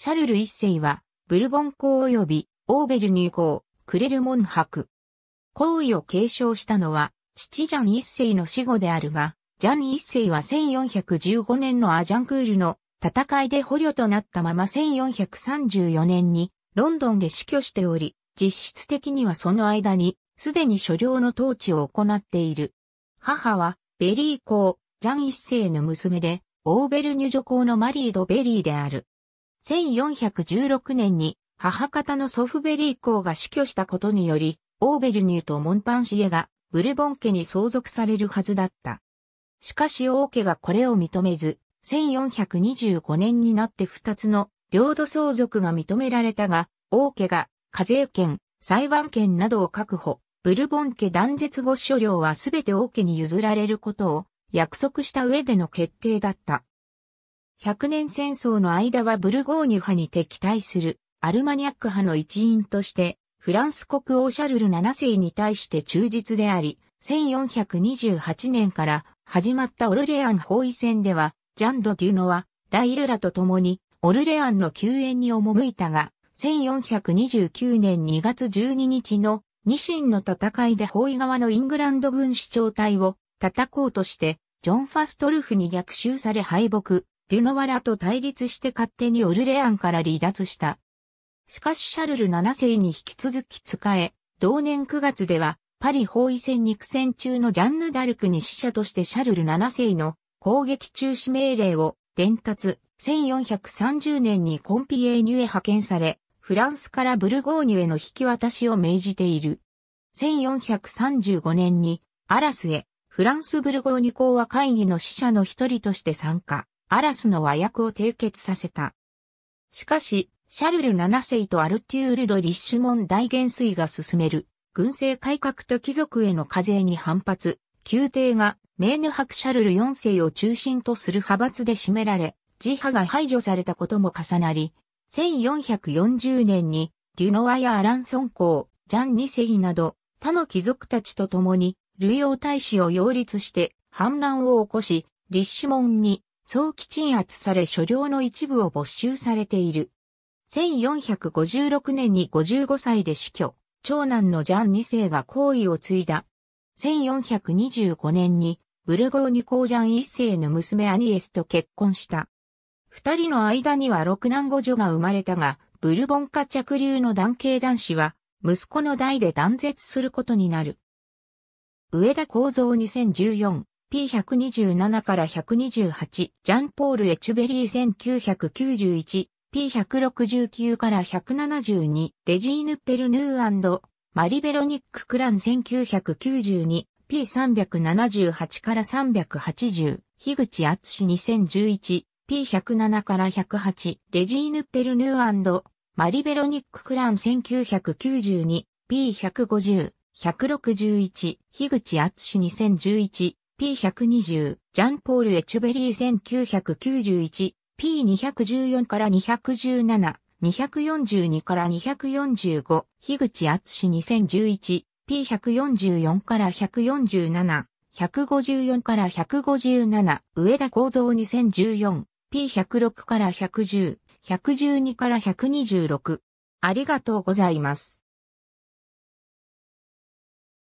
シャルル一世は、ブルボン公及び、オーベルニュ公、クレルモン博。皇位を継承したのは、父ジャン一世の死後であるが、ジャン一世は1415年のアジャンクールの戦いで捕虜となったまま1434年にロンドンで死去しており、実質的にはその間にすでに所領の統治を行っている。母はベリー公、ジャン一世の娘で、オーベルニュ女公のマリード・ベリーである。1416年に母方のソフベリー公が死去したことにより、オーベルニューとモンパンシエがブルボン家に相続されるはずだった。しかし王家がこれを認めず、1425年になって2つの領土相続が認められたが、王家が課税権、裁判権などを確保、ブルボン家断絶後所領はすべて王家に譲られることを約束した上での決定だった。百年戦争の間はブルゴーニュ派に敵対するアルマニャック派の一員として、フランス国王シャルル7世に対して忠実であり、1428年から始まったオルレアン包囲戦では、ジャンド・デュノは、ライルラと共に、オルレアンの救援に赴いたが、1429年2月12日のニシンの戦いで包囲側のイングランド軍主張隊を叩こうとして、ジョン・ファストルフに逆襲され敗北、デュノワラと対立して勝手にオルレアンから離脱した。しかしシャルル7世に引き続き仕え、同年9月では、パリ包囲戦に苦戦中のジャンヌ・ダルクに死者としてシャルル7世の攻撃中止命令を伝達、1430年にコンピエーニュへ派遣され、フランスからブルゴーニュへの引き渡しを命じている。1435年にアラスへフランスブルゴーニュ講和会議の使者の一人として参加。アラスの和訳を締結させた。しかし、シャルル7世とアルテュールド・リッシュモン大元帥が進める、軍政改革と貴族への課税に反発、宮廷がメーヌ伯シャルル4世を中心とする派閥で占められ、自派が排除されたことも重なり、1440年に、デュノワやアランソン公、ジャン2世など、他の貴族たちと共に、ルイオ大使を擁立して反乱を起こし、リッシュモンに早期鎮圧され所領の一部を没収されている。1456年に55歳で死去、長男のジャン2世が皇位を継いだ。1425年にブルゴーニュ公ジャン1世の娘アニエスと結婚した。二人の間には六男五女が生まれたが、ブルボン家着流の男系男子は、息子の代で断絶することになる。上田構造2014 P127 から128、ジャンポール・エチュベリー1991、P169 から172、レジーヌ・ペルヌーマリベロニック・クラン1992、P378 から380、樋口厚氏2011、P107 から108、レジーヌ・ペルヌーマリベロニック・クラン1992、P150、161、樋口厚氏2011、P120、ジャンポール・エチュベリー1991、P214 から217、242から245、樋口厚2011、P144 から147、154から157、上田幸三2014、P106 から110、112から126。ありがとうございます。